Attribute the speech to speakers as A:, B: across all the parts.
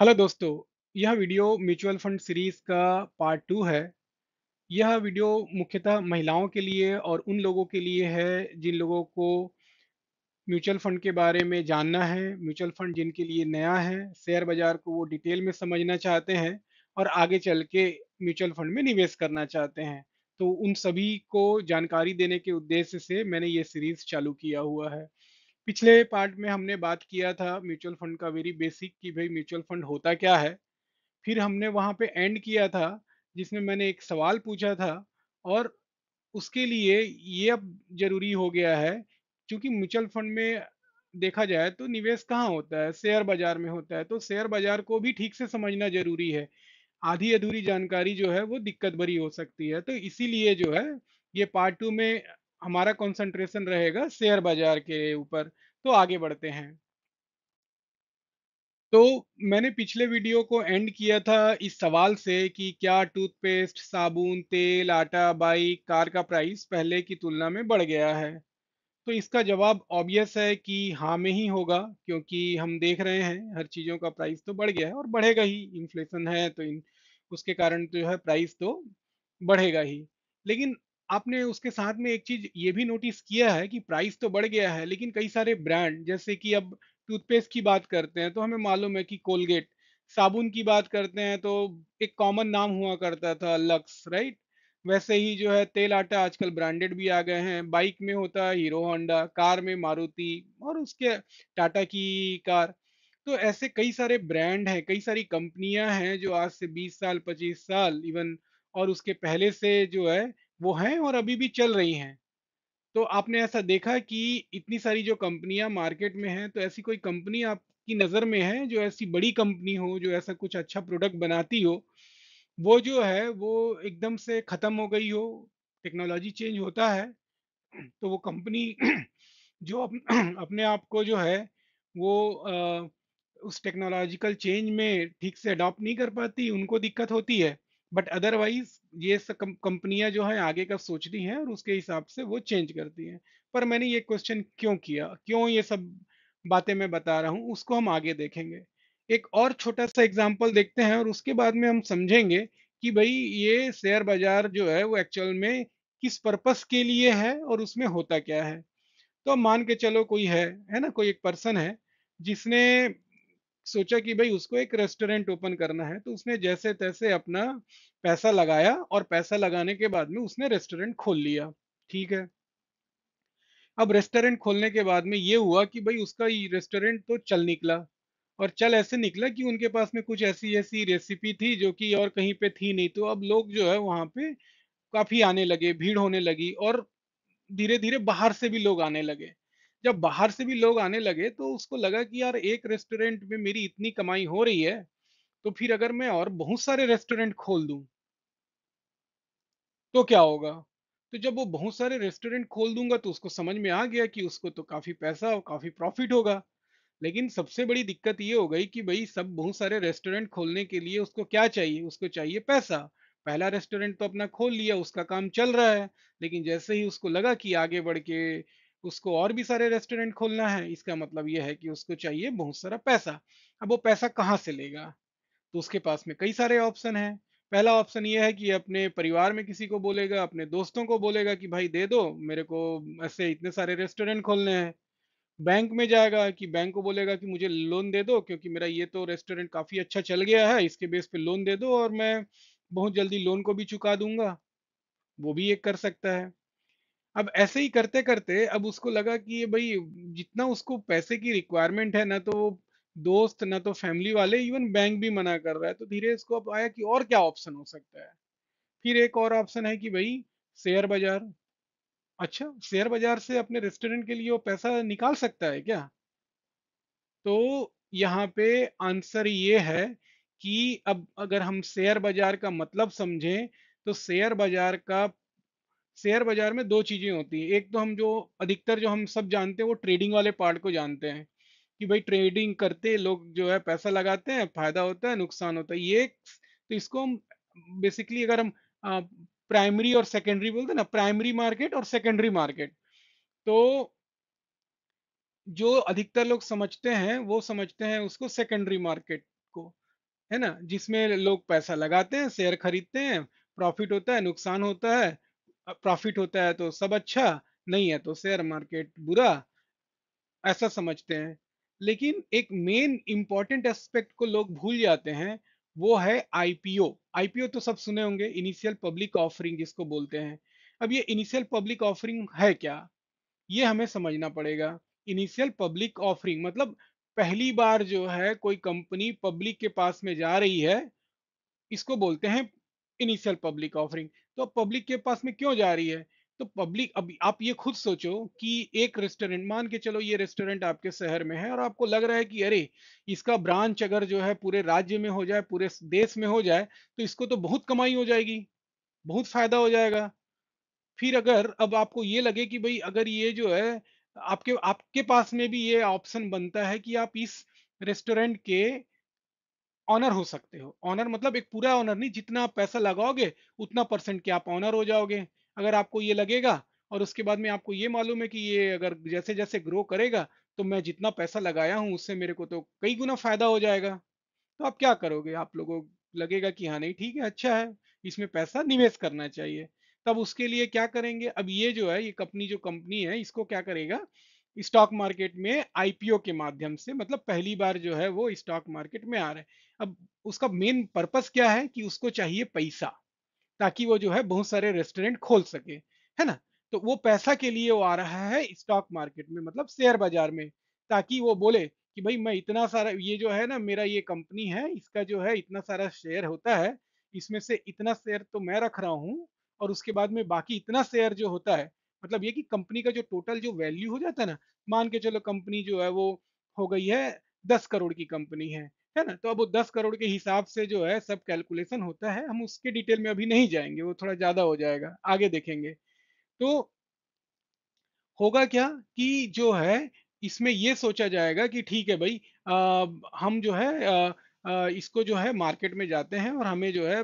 A: hello दोस्तों यह video mutual fund series का पार्ट टू है यह वीडियो मुख्यतः महिलाओं के लिए और उन लोगों के लिए है जिन लोगों को म्यूचुअल फंड के बारे में जानना है म्यूचुअल फंड जिनके लिए नया है शेयर बाजार को वो डिटेल में समझना चाहते हैं और आगे चल के म्यूचुअल फंड में निवेश करना चाहते हैं तो उन सभी को जानकारी देने के उद्देश्य से मैंने ये सीरीज चालू किया हुआ है पिछले पार्ट में हमने बात किया था म्यूचुअल फंड का वेरी बेसिक कि भाई म्यूचुअल फंड होता क्या है फिर हमने वहां पे एंड किया था जिसमें मैंने एक सवाल पूछा था और उसके लिए ये अब जरूरी हो गया है क्योंकि म्यूचुअल फंड में देखा जाए तो निवेश कहाँ होता है शेयर बाजार में होता है तो शेयर बाजार को भी ठीक से समझना जरूरी है आधी अधूरी जानकारी जो है वो दिक्कत भरी हो सकती है तो इसीलिए जो है ये पार्ट टू में हमारा कंसंट्रेशन रहेगा शेयर बाजार के ऊपर तो आगे बढ़ते हैं तो मैंने पिछले वीडियो को एंड किया था इस सवाल से कि क्या टूथपेस्ट साबुन तेल आटा बाइक कार का प्राइस पहले की तुलना में बढ़ गया है तो इसका जवाब ऑब्वियस है कि हाँ में ही होगा क्योंकि हम देख रहे हैं हर चीज़ों का प्राइस तो बढ़ गया है और बढ़ेगा ही इन्फ्लेशन है तो इन उसके कारण तो जो है प्राइस तो बढ़ेगा ही लेकिन आपने उसके साथ में एक चीज ये भी नोटिस किया है कि प्राइस तो बढ़ गया है लेकिन कई सारे ब्रांड जैसे कि अब टूथपेस्ट की बात करते हैं तो हमें मालूम है कि कोलगेट साबुन की बात करते हैं तो एक कॉमन नाम हुआ करता था लक्स राइट वैसे ही जो है तेल आटा आजकल ब्रांडेड भी आ गए हैं बाइक में होता है हीरो होंडा कार में मारुति और उसके टाटा की कार तो ऐसे कई सारे ब्रांड हैं कई सारी कंपनियां हैं जो आज से 20 साल 25 साल इवन और उसके पहले से जो है वो हैं और अभी भी चल रही हैं तो आपने ऐसा देखा कि इतनी सारी जो कंपनियां मार्केट में हैं तो ऐसी कोई कंपनी आपकी नज़र में है जो ऐसी बड़ी कंपनी हो जो ऐसा कुछ अच्छा प्रोडक्ट बनाती हो वो जो है वो एकदम से ख़त्म हो गई हो टेक्नोलॉजी चेंज होता है तो वो कंपनी जो अप, अपने आप को जो है वो आ, उस टेक्नोलॉजिकल चेंज में ठीक से अडॉप्ट नहीं कर पाती उनको दिक्कत होती है बट अदरवाइज ये कंपनियां जो है आगे का सोचती हैं और उसके हिसाब से वो चेंज करती हैं पर मैंने ये क्वेश्चन क्यों किया क्यों ये सब बातें मैं बता रहा हूँ उसको हम आगे देखेंगे एक और छोटा सा एग्जाम्पल देखते हैं और उसके बाद में हम समझेंगे कि भाई ये शेयर बाजार जो है वो एक्चुअल में किस पर्पस के लिए है और उसमें होता क्या है तो मान के चलो कोई है है ना कोई एक पर्सन है जिसने सोचा कि भाई उसको एक रेस्टोरेंट ओपन करना है तो उसने जैसे तैसे अपना पैसा लगाया और पैसा लगाने के बाद में उसने रेस्टोरेंट खोल लिया ठीक है अब रेस्टोरेंट खोलने के बाद में ये हुआ कि भाई उसका रेस्टोरेंट तो चल निकला और चल ऐसे निकला कि उनके पास में कुछ ऐसी ऐसी रेसिपी थी जो कि और कहीं पे थी नहीं तो अब लोग जो है वहां पे काफी आने लगे भीड़ होने लगी और धीरे धीरे बाहर से भी लोग आने लगे जब बाहर से भी लोग आने लगे तो उसको लगा कि यार एक रेस्टोरेंट में मेरी इतनी कमाई हो रही है तो फिर अगर मैं और बहुत सारे रेस्टोरेंट खोल दूं तो क्या होगा तो जब वो बहुत सारे रेस्टोरेंट खोल दूंगा तो उसको समझ में आ गया कि उसको तो काफी पैसा और काफी प्रॉफिट होगा लेकिन सबसे बड़ी दिक्कत ये हो गई कि भाई सब बहुत सारे रेस्टोरेंट खोलने के लिए उसको क्या चाहिए उसको चाहिए पैसा पहला रेस्टोरेंट तो अपना खोल लिया उसका काम चल रहा है लेकिन जैसे ही उसको लगा कि आगे बढ़ के उसको और भी सारे रेस्टोरेंट खोलना है इसका मतलब यह है कि उसको चाहिए बहुत सारा पैसा अब वो पैसा कहाँ से लेगा तो उसके पास में कई सारे ऑप्शन हैं पहला ऑप्शन यह है कि अपने परिवार में किसी को बोलेगा अपने दोस्तों को बोलेगा कि भाई दे दो मेरे को ऐसे इतने सारे रेस्टोरेंट खोलने हैं बैंक में जाएगा कि बैंक को बोलेगा कि मुझे लोन दे दो क्योंकि मेरा ये तो रेस्टोरेंट काफ़ी अच्छा चल गया है इसके बेस पे लोन दे दो और मैं बहुत जल्दी लोन को भी चुका दूंगा वो भी एक कर सकता है अब ऐसे ही करते करते अब उसको लगा कि ये भाई जितना उसको पैसे की रिक्वायरमेंट है ना तो वो दोस्त ना तो फैमिली वाले इवन बैंक भी मना कर रहा है तो धीरे इसको अब आया कि और क्या ऑप्शन हो सकता है फिर एक और ऑप्शन है कि भाई शेयर बाजार अच्छा शेयर बाजार से अपने रेस्टोरेंट के लिए वो पैसा निकाल सकता है क्या तो यहाँ पे आंसर ये है कि अब अगर हम शेयर बाजार का मतलब समझें तो शेयर बाजार का शेयर बाजार में दो चीजें होती हैं एक तो हम जो अधिकतर जो हम सब जानते हैं वो ट्रेडिंग वाले पार्ट को जानते हैं कि भाई ट्रेडिंग करते लोग जो है पैसा लगाते हैं फायदा होता है नुकसान होता है ये तो इसको हम बेसिकली अगर हम प्राइमरी और सेकेंडरी बोलते हैं ना प्राइमरी मार्केट और सेकेंडरी मार्केट तो जो अधिकतर लोग समझते हैं वो समझते हैं उसको सेकेंडरी मार्केट को है ना जिसमें लोग पैसा लगाते हैं शेयर खरीदते हैं प्रॉफिट होता है नुकसान होता है प्रॉफिट होता है तो सब अच्छा नहीं है तो शेयर मार्केट बुरा ऐसा समझते हैं लेकिन एक मेन इंपॉर्टेंट एस्पेक्ट को लोग भूल जाते हैं वो है आईपीओ आईपीओ तो सब सुने होंगे इनिशियल पब्लिक ऑफरिंग जिसको बोलते हैं अब ये इनिशियल पब्लिक ऑफरिंग है क्या ये हमें समझना पड़ेगा इनिशियल पब्लिक ऑफरिंग मतलब पहली बार जो है कोई कंपनी पब्लिक के पास में जा रही है इसको बोलते हैं इनिशियल पब्लिक ऑफरिंग तो अब पब्लिक के पास में क्यों जा रही है तो पब्लिक अब आप ये खुद सोचो कि एक रेस्टोरेंट मान के चलो ये रेस्टोरेंट आपके शहर में है और आपको लग रहा है कि अरे इसका ब्रांच अगर जो है पूरे राज्य में हो जाए पूरे देश में हो जाए तो इसको तो बहुत कमाई हो जाएगी बहुत फायदा हो जाएगा फिर अगर अब आपको ये लगे कि भाई अगर ये जो है आपके आपके पास में भी ये ऑप्शन बनता है कि आप इस रेस्टोरेंट के ऑनर हो सकते हो ऑनर मतलब एक पूरा ऑनर नहीं जितना आप पैसा लगाओगे उतना परसेंट के आप ऑनर हो जाओगे अगर आपको ये लगेगा और उसके बाद में आपको ये मालूम है कि ये अगर जैसे जैसे ग्रो करेगा तो मैं जितना पैसा लगाया हूँ उससे मेरे को तो कई गुना फायदा हो जाएगा तो आप क्या करोगे आप लोगों लगेगा कि हाँ नहीं ठीक है अच्छा है इसमें पैसा निवेश करना चाहिए तब उसके लिए क्या करेंगे अब ये जो है ये कंपनी जो कंपनी है इसको क्या करेगा स्टॉक मार्केट में आईपीओ के माध्यम से मतलब पहली बार जो है वो स्टॉक मार्केट में आ रहे हैं अब उसका मेन पर्पस क्या है कि उसको चाहिए पैसा ताकि वो जो है बहुत सारे रेस्टोरेंट खोल सके है ना तो वो पैसा के लिए वो आ रहा है स्टॉक मार्केट में मतलब शेयर बाजार में ताकि वो बोले कि भाई मैं इतना सारा ये जो है ना मेरा ये कंपनी है इसका जो है इतना सारा शेयर होता है इसमें से इतना शेयर तो मैं रख रहा हूँ और उसके बाद में बाकी इतना शेयर जो होता है मतलब ये कि कंपनी का जो टोटल जो वैल्यू हो जाता है ना मान के चलो कंपनी जो है वो हो गई है दस करोड़ की कंपनी है है ना तो अब वो दस करोड़ के हिसाब से जो है सब कैलकुलेशन होता है हम उसके डिटेल में अभी नहीं जाएंगे वो थोड़ा ज्यादा हो जाएगा आगे देखेंगे तो होगा क्या कि जो है इसमें ये सोचा जाएगा कि ठीक है भाई आ, हम जो है आ, आ, इसको जो है मार्केट में जाते हैं और हमें जो है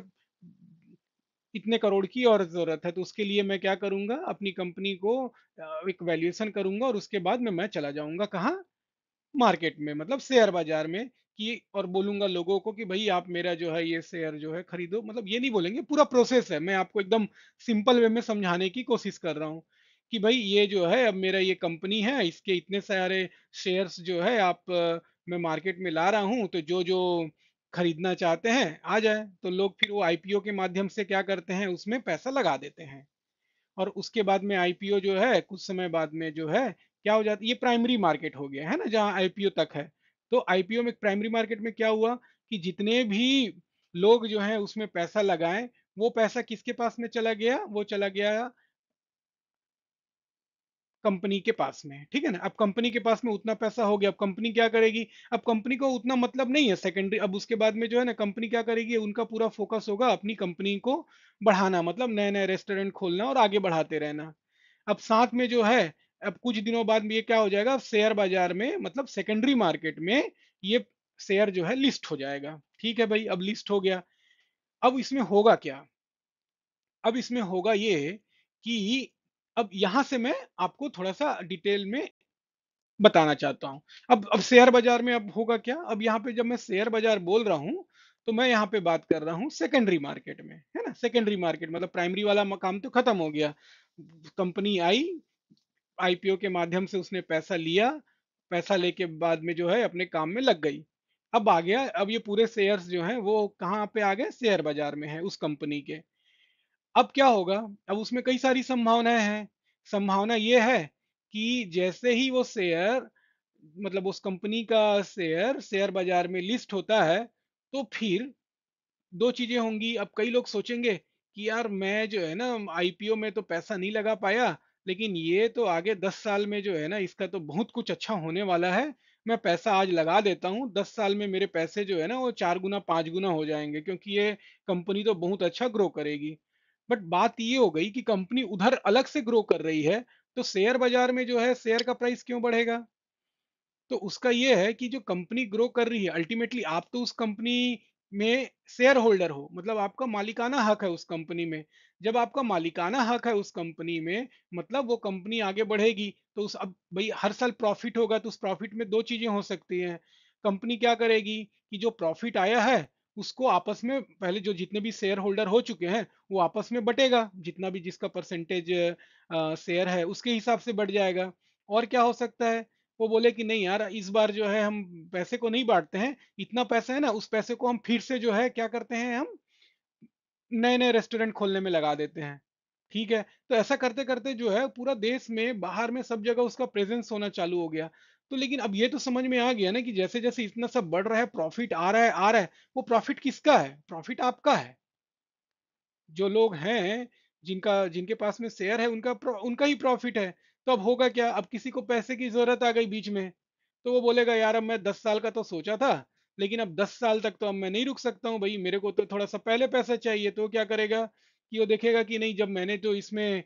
A: इतने करोड़ की और ज़रूरत है तो उसके लिए मैं क्या करूंगा अपनी कंपनी को एक वैल्यूएशन करूंगा और उसके बाद में मैं चला जाऊंगा कहाँ मार्केट में मतलब शेयर बाजार में कि और बोलूंगा लोगों को कि भाई आप मेरा जो है ये शेयर जो है खरीदो मतलब ये नहीं बोलेंगे पूरा प्रोसेस है मैं आपको एकदम सिंपल वे में समझाने की कोशिश कर रहा हूँ कि भाई ये जो है अब मेरा ये कंपनी है इसके इतने सारे शेयर्स जो है आप मैं मार्केट में ला रहा हूँ तो जो जो खरीदना चाहते हैं आ जाए तो लोग फिर वो आईपीओ के माध्यम से क्या करते हैं उसमें पैसा लगा देते हैं और उसके बाद में आईपीओ जो है कुछ समय बाद में जो है क्या हो जाता है ये प्राइमरी मार्केट हो गया है ना जहाँ आईपीओ तक है तो आईपीओ में प्राइमरी मार्केट में क्या हुआ कि जितने भी लोग जो है उसमें पैसा लगाए वो पैसा किसके पास में चला गया वो चला गया कंपनी के पास में ठीक है ना अब कंपनी के पास में उतना पैसा हो गया अब कंपनी क्या करेगी अब कंपनी को उतना मतलब नहीं है सेकेंडरी अब उसके बाद में जो है ना कंपनी क्या करेगी उनका पूरा फोकस होगा अपनी कंपनी को बढ़ाना मतलब नए नए रेस्टोरेंट खोलना और आगे बढ़ाते रहना अब साथ में जो है अब कुछ दिनों बाद ये क्या हो जाएगा शेयर बाजार में मतलब सेकेंडरी मार्केट में ये शेयर जो है लिस्ट हो जाएगा ठीक है भाई अब लिस्ट हो गया अब इसमें होगा क्या अब इसमें होगा ये कि अब यहां से मैं आपको थोड़ा सा डिटेल में बताना चाहता हूं अब अब शेयर बाजार में अब होगा क्या अब यहाँ पे जब मैं शेयर बाजार बोल रहा हूं तो मैं यहाँ पे बात कर रहा हूँ सेकेंडरी मार्केट में है ना सेकेंडरी मार्केट मतलब प्राइमरी वाला काम तो खत्म हो गया कंपनी आई आईपीओ के माध्यम से उसने पैसा लिया पैसा लेके बाद में जो है अपने काम में लग गई अब आ गया अब ये पूरे शेयर्स जो हैं वो कहाँ पे आ गए शेयर बाजार में है उस कंपनी के अब क्या होगा अब उसमें कई सारी संभावनाएं हैं संभावना ये है कि जैसे ही वो शेयर मतलब उस कंपनी का शेयर शेयर बाजार में लिस्ट होता है तो फिर दो चीजें होंगी अब कई लोग सोचेंगे कि यार मैं जो है ना आईपीओ में तो पैसा नहीं लगा पाया लेकिन ये तो आगे दस साल में जो है ना इसका तो बहुत कुछ अच्छा होने वाला है मैं पैसा आज लगा देता हूँ दस साल में मेरे पैसे जो है ना वो चार गुना पांच गुना हो जाएंगे क्योंकि ये कंपनी तो बहुत अच्छा ग्रो करेगी बट बात ये हो गई कि कंपनी उधर अलग से ग्रो कर रही है तो शेयर बाजार में जो है शेयर का प्राइस क्यों बढ़ेगा तो उसका ये है कि जो कंपनी ग्रो कर रही है अल्टीमेटली आप तो उस कंपनी में शेयर होल्डर हो मतलब आपका मालिकाना हक है उस कंपनी में जब आपका मालिकाना हक है उस कंपनी में मतलब वो कंपनी आगे बढ़ेगी तो उस अब भाई हर साल प्रॉफिट होगा तो उस प्रॉफिट में दो चीजें हो सकती हैं कंपनी क्या करेगी कि जो प्रॉफिट आया है उसको आपस में पहले जो जितने भी शेयर होल्डर हो चुके हैं वो आपस में बटेगा जितना भी जिसका परसेंटेज शेयर है उसके हिसाब से बढ़ जाएगा और क्या हो सकता है वो बोले कि नहीं यार इस बार जो है हम पैसे को नहीं बांटते हैं इतना पैसा है ना उस पैसे को हम फिर से जो है क्या करते हैं हम नए नए रेस्टोरेंट खोलने में लगा देते हैं ठीक है तो ऐसा करते करते जो है पूरा देश में बाहर में सब जगह उसका प्रेजेंस होना चालू हो गया तो लेकिन अब ये तो समझ में आ गया ना कि जैसे जैसे इतना सब बढ़ रहा है प्रॉफिट आ रहा है आ रहा है वो प्रॉफिट किसका है प्रॉफिट आपका है जो लोग हैं जिनका जिनके पास में शेयर है उनका उनका ही प्रॉफिट है तो अब होगा क्या अब किसी को पैसे की जरूरत आ गई बीच में तो वो बोलेगा यार अब मैं दस साल का तो सोचा था लेकिन अब दस साल तक तो अब मैं नहीं रुक सकता हूँ भाई मेरे को तो थोड़ा सा पहले पैसा चाहिए तो क्या करेगा कि वो देखेगा कि नहीं जब मैंने तो इसमें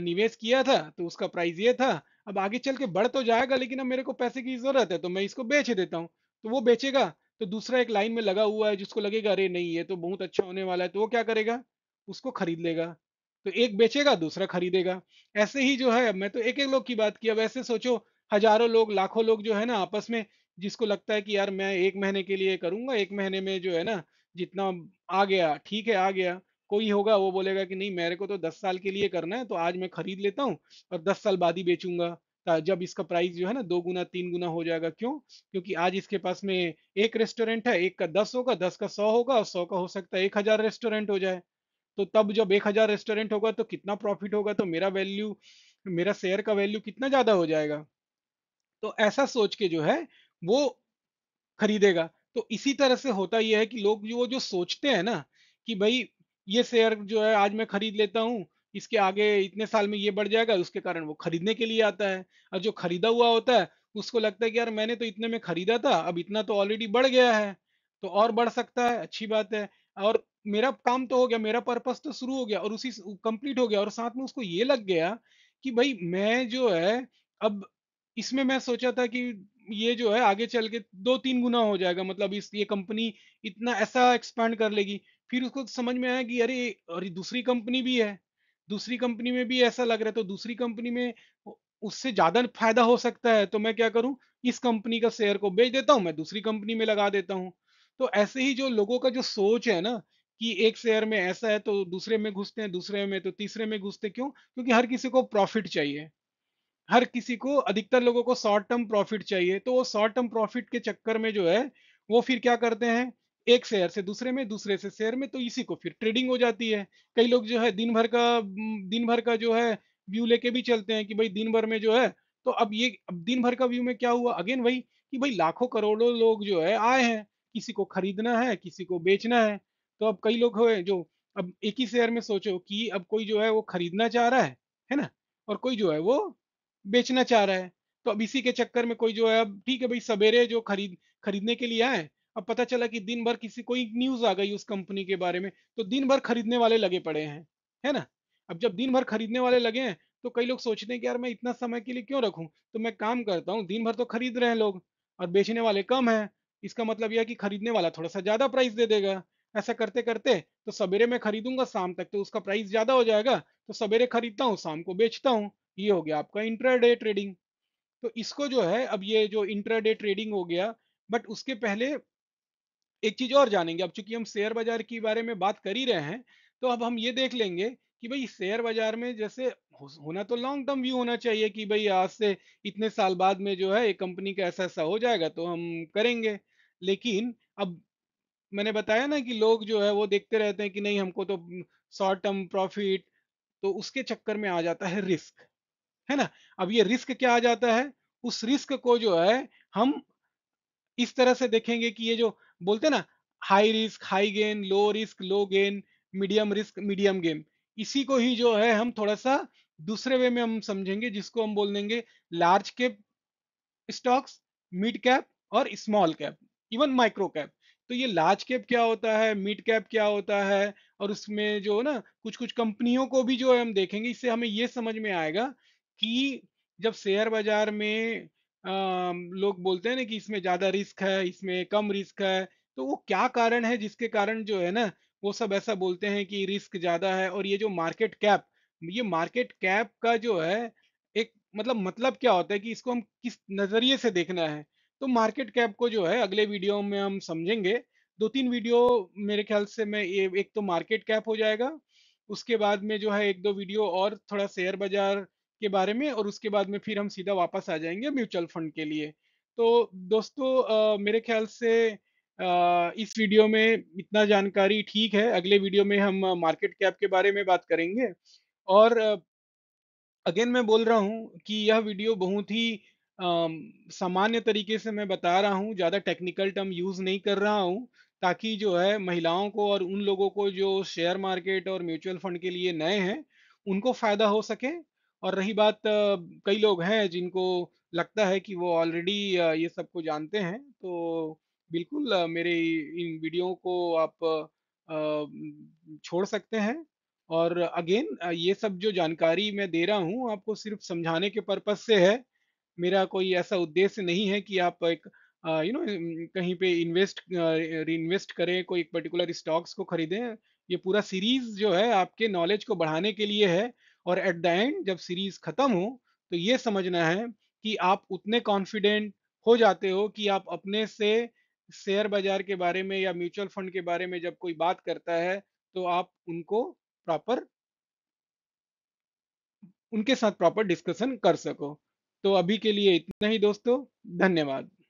A: निवेश किया था तो उसका प्राइस ये था अब आगे चल के बढ़ तो जाएगा लेकिन अब मेरे को पैसे की जरूरत है तो मैं इसको बेच देता हूँ तो वो बेचेगा तो दूसरा एक लाइन में लगा हुआ है जिसको लगेगा अरे नहीं ये तो बहुत अच्छा होने वाला है तो वो क्या करेगा उसको खरीद लेगा तो एक बेचेगा दूसरा खरीदेगा ऐसे ही जो है मैं तो एक एक लोग की बात की अब वैसे सोचो हजारों लोग लाखों लोग जो है ना आपस में जिसको लगता है कि यार मैं एक महीने के लिए करूंगा एक महीने में जो है ना जितना आ गया ठीक है आ गया कोई होगा वो बोलेगा कि नहीं मेरे को तो दस साल के लिए करना है तो आज मैं खरीद लेता हूँ और दस साल बाद ही बेचूंगा जब इसका प्राइस जो है ना दो गुना तीन गुना हो जाएगा क्यों क्योंकि आज इसके पास में एक रेस्टोरेंट है एक का दस होगा दस का सौ होगा और सौ का हो सकता है एक हजार रेस्टोरेंट हो जाए तो तब जब एक हजार रेस्टोरेंट होगा तो कितना प्रॉफिट होगा तो मेरा वैल्यू मेरा शेयर का वैल्यू कितना ज्यादा हो जाएगा तो ऐसा सोच के जो है वो खरीदेगा तो इसी तरह से होता यह है कि लोग जो जो सोचते हैं ना कि भाई ये शेयर जो है आज मैं खरीद लेता हूँ इसके आगे इतने साल में ये बढ़ जाएगा उसके कारण वो खरीदने के लिए आता है और जो खरीदा हुआ होता है उसको लगता है कि यार मैंने तो इतने में खरीदा था अब इतना तो ऑलरेडी बढ़ गया है तो और बढ़ सकता है अच्छी बात है और मेरा काम तो हो गया मेरा पर्पस तो शुरू हो गया और उसी कंप्लीट हो गया और साथ में उसको ये लग गया कि भाई मैं जो है अब इसमें मैं सोचा था कि ये जो है आगे चल के दो तीन गुना हो जाएगा मतलब इस ये कंपनी इतना ऐसा एक्सपैंड कर लेगी फिर उसको समझ में आया कि अरे अरे दूसरी कंपनी भी है दूसरी कंपनी में भी ऐसा लग रहा है तो दूसरी कंपनी में उससे ज्यादा फायदा हो सकता है तो मैं क्या करूं इस कंपनी का शेयर को बेच देता हूं मैं दूसरी कंपनी में लगा देता हूं तो ऐसे ही जो लोगों का जो सोच है ना कि एक शेयर में ऐसा है तो दूसरे में घुसते हैं दूसरे में तो तीसरे में घुसते क्यों क्योंकि हर किसी को प्रॉफिट चाहिए हर किसी को अधिकतर लोगों को शॉर्ट टर्म प्रॉफिट चाहिए तो वो शॉर्ट टर्म प्रॉफिट के चक्कर में जो है वो फिर क्या करते हैं एक शेयर से दूसरे में दूसरे से शेयर में तो इसी को फिर ट्रेडिंग हो जाती है कई लोग जो है दिन भर का दिन भर का जो है व्यू लेके भी चलते हैं कि भाई दिन भर में जो है तो अब ये अब दिन भर का व्यू में क्या हुआ अगेन वही कि भाई लाखों करोड़ों लोग जो है आए हैं किसी को खरीदना है किसी को बेचना है तो अब कई लोग हुए जो अब एक ही शेयर में सोचो कि अब कोई जो है वो खरीदना चाह रहा है है ना और कोई जो है वो बेचना चाह रहा है तो अब इसी के चक्कर में कोई जो है अब ठीक है भाई सवेरे जो खरीद खरीदने के लिए आए अब पता चला कि दिन भर किसी कोई न्यूज आ गई उस कंपनी के बारे में तो दिन भर खरीदने वाले लगे पड़े हैं है ना अब जब दिन भर खरीदने वाले लगे हैं तो कई लोग सोचते हैं कि यार मैं इतना समय के लिए क्यों रखूं तो मैं काम करता हूँ दिन भर तो खरीद रहे हैं लोग और बेचने वाले कम है इसका मतलब यह है कि खरीदने वाला थोड़ा सा ज्यादा प्राइस दे देगा ऐसा करते करते तो सवेरे मैं खरीदूंगा शाम तक तो उसका प्राइस ज्यादा हो जाएगा तो सवेरे खरीदता हूँ शाम को बेचता हूँ ये हो गया आपका इंट्राडे ट्रेडिंग तो इसको जो है अब ये जो इंट्राडे ट्रेडिंग हो गया बट उसके पहले एक चीज और जानेंगे अब चूंकि हम शेयर बाजार के बारे में बात कर ही रहे हैं तो अब हम ये देख लेंगे कि भाई शेयर बाजार में जैसे होना तो लॉन्ग टर्म व्यू होना चाहिए कि भाई आज से इतने साल बाद में जो है एक कंपनी का ऐसा ऐसा हो जाएगा तो हम करेंगे लेकिन अब मैंने बताया ना कि लोग जो है वो देखते रहते हैं कि नहीं हमको तो शॉर्ट टर्म प्रॉफिट तो उसके चक्कर में आ जाता है रिस्क है ना अब ये रिस्क क्या आ जाता है उस रिस्क को जो है हम इस तरह से देखेंगे कि ये जो बोलते ना high risk high gain low risk low gain medium risk medium gain इसी को ही जो है हम थोड़ा सा दूसरे वे में हम समझेंगे जिसको हम बोल देंगे large cap stocks mid cap और small cap even micro cap तो ये लार्ज कैप क्या होता है मिड कैप क्या होता है और उसमें जो ना कुछ कुछ कंपनियों को भी जो है हम देखेंगे इससे हमें ये समझ में आएगा कि जब शेयर बाजार में आ, लोग बोलते हैं ना कि इसमें ज्यादा रिस्क है इसमें कम रिस्क है तो वो क्या कारण है जिसके कारण जो है ना वो सब ऐसा बोलते हैं कि रिस्क ज्यादा है और ये जो मार्केट कैप ये मार्केट कैप का जो है एक मतलब मतलब क्या होता है कि इसको हम किस नजरिए से देखना है तो मार्केट कैप को जो है अगले वीडियो में हम समझेंगे दो तीन वीडियो मेरे ख्याल से मैं ये एक तो मार्केट कैप हो जाएगा उसके बाद में जो है एक दो वीडियो और थोड़ा शेयर बाजार के बारे में और उसके बाद में फिर हम सीधा वापस आ जाएंगे म्यूचुअल फंड के लिए तो दोस्तों आ, मेरे ख्याल से आ, इस वीडियो में इतना जानकारी ठीक है अगले वीडियो में हम मार्केट कैप के बारे में बात करेंगे और अगेन मैं बोल रहा हूँ कि यह वीडियो बहुत ही सामान्य तरीके से मैं बता रहा हूँ ज़्यादा टेक्निकल टर्म यूज़ नहीं कर रहा हूँ ताकि जो है महिलाओं को और उन लोगों को जो शेयर मार्केट और म्यूचुअल फंड के लिए नए हैं उनको फ़ायदा हो सके और रही बात कई लोग हैं जिनको लगता है कि वो ऑलरेडी ये सब को जानते हैं तो बिल्कुल मेरे इन वीडियो को आप छोड़ सकते हैं और अगेन ये सब जो जानकारी मैं दे रहा हूँ आपको सिर्फ समझाने के पर्पज से है मेरा कोई ऐसा उद्देश्य नहीं है कि आप एक यू नो कहीं पे इन्वेस्ट इन्वेस्ट करें कोई एक पर्टिकुलर स्टॉक्स को खरीदें ये पूरा सीरीज जो है आपके नॉलेज को बढ़ाने के लिए है और एट द एंड जब सीरीज खत्म हो तो ये समझना है कि आप उतने कॉन्फिडेंट हो जाते हो कि आप अपने से शेयर बाजार के बारे में या म्यूचुअल फंड के बारे में जब कोई बात करता है तो आप उनको प्रॉपर उनके साथ प्रॉपर डिस्कशन कर सको तो अभी के लिए इतना ही दोस्तों धन्यवाद